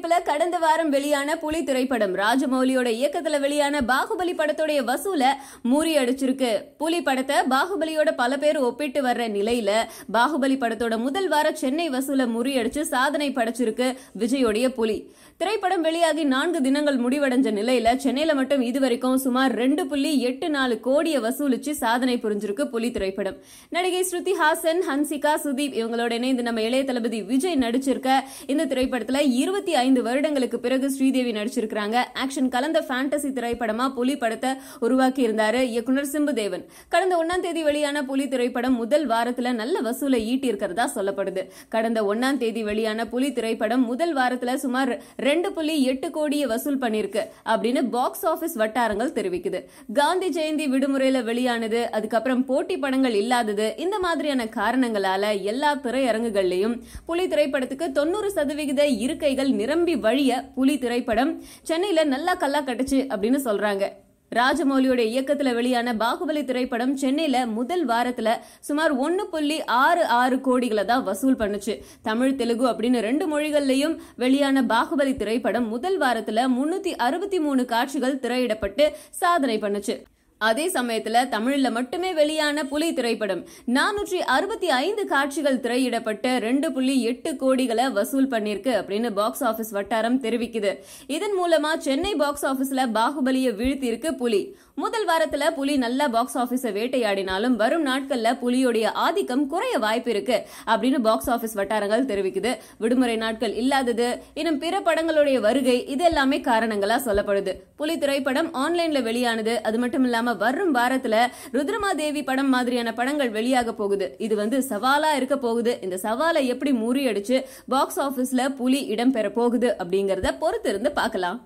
தயாரிப்புல கடந்த வாரம் வெளியான புலி திரைப்படம் ராஜமௌலியோட இயக்கத்துல வெளியான பாகுபலி படத்துடைய வசூல மூறி அடிச்சிருக்கு புலி படத்தை பாகுபலியோட பல பேர் ஒப்பிட்டு வர்ற நிலையில பாகுபலி படத்தோட முதல் வார சென்னை வசூல முறியடிச்சு சாதனை படைச்சிருக்கு விஜயோடைய புலி திரைப்படம் வெளியாகி நான்கு தினங்கள் முடிவடைஞ்ச நிலையில சென்னையில மட்டும் இதுவரைக்கும் சுமார் ரெண்டு புள்ளி எட்டு நாலு கோடியை வசூலிச்சு சாதனை புரிஞ்சிருக்கு புலி திரைப்படம் நடிகை ஸ்ருதி ஹாசன் ஹன்சிகா சுதீப் இவங்களோட இணைந்து நம்ம இளைய தளபதி விஜய் நடிச்சிருக்க இந்த திரைப்படத்துல இருபத்தி ஐந்து வருடங்களுக்கு பிறகு ஸ்ரீதேவி நடிச்சிருக்கிறாங்க ஆக்ஷன் கலந்த ஃபேண்டசி திரைப்படமா புலி படத்தை உருவாக்கி இருந்தாரு இயக்குனர் சிம்பு தேவன் கடந்த ஒன்னாம் தேதி வெளியான புலி திரைப்படம் முதல் வாரத்துல நல்ல வசூலை ஈட்டி இருக்கிறதா சொல்லப்படுது கடந்த ஒன்னாம் தேதி வெளியான புலி திரைப்படம் முதல் வாரத்துல சுமார் ரெண்டு புள்ளி எட்டு கோடியை வசூல் பண்ணிருக்கு அப்படின்னு பாக்ஸ் ஆபீஸ் வட்டாரங்கள் தெரிவிக்குது காந்தி ஜெயந்தி விடுமுறையில வெளியானது அதுக்கப்புறம் போட்டி படங்கள் இல்லாதது இந்த மாதிரியான காரணங்களால எல்லா திரையரங்குகள்லயும் புலி திரைப்படத்துக்கு தொண்ணூறு சதவிகித இருக்கைகள் நிரம்பி வழிய புலி திரைப்படம் சென்னையில நல்லா கல்லா கட்டுச்சு அப்படின்னு சொல்றாங்க ராஜமௌலியோட இயக்கத்துல வெளியான பாகுபலி திரைப்படம் சென்னையில முதல் வாரத்துல சுமார் ஒன்னு புள்ளி ஆறு ஆறு கோடிகளை தான் வசூல் பண்ணுச்சு தமிழ் தெலுங்கு அப்படின்னு ரெண்டு மொழிகள்லயும் வெளியான பாகுபலி திரைப்படம் முதல் வாரத்துல முன்னூத்தி அறுபத்தி மூணு காட்சிகள் திரையிடப்பட்டு சாதனை பண்ணுச்சு அதே சமயத்துல தமிழ்ல மட்டுமே வெளியான புலி திரைப்படம் நானூற்றி அறுபத்தி ஐந்து காட்சிகள் திரையிடப்பட்டு ரெண்டு புள்ளி எட்டு கோடிகளை வசூல் பண்ணிருக்கு அப்படின்னு பாக்ஸ் ஆபீஸ் வட்டாரம் தெரிவிக்குது இதன் மூலமா சென்னை பாக்ஸ் ஆபீஸ்ல பாகுபலியை வீழ்த்தியிருக்கு புலி முதல் வாரத்துல புலி நல்ல பாக்ஸ் ஆபீஸை வேட்டையாடினாலும் வரும் நாட்கள்ல புலியோடைய ஆதிக்கம் குறைய வாய்ப்பு இருக்கு அப்படின்னு பாக்ஸ் ஆபீஸ் வட்டாரங்கள் தெரிவிக்குது விடுமுறை நாட்கள் இல்லாதது இன்னும் பிற படங்களுடைய வருகை இது எல்லாமே காரணங்களா சொல்லப்படுது புலி திரைப்படம் ஆன்லைன்ல வெளியானது அது மட்டும் இல்லாம நம்ம வரும் வாரத்துல ருத்ரமாதேவி படம் மாதிரியான படங்கள் வெளியாக போகுது இது வந்து சவாலா இருக்க போகுது இந்த சவாலை எப்படி முறியடிச்சு பாக்ஸ் ஆபீஸ்ல புலி பெற போகுது அப்படிங்கறத பொறுத்திருந்து பார்க்கலாம்